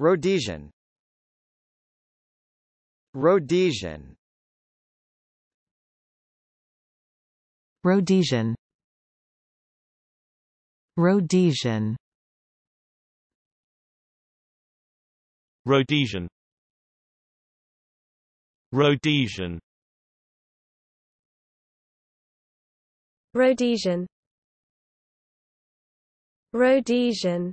Rhodesian Rhodesian Rhodesian Rhodesian Rhodesian Rhodesian Rhodesian Rhodesian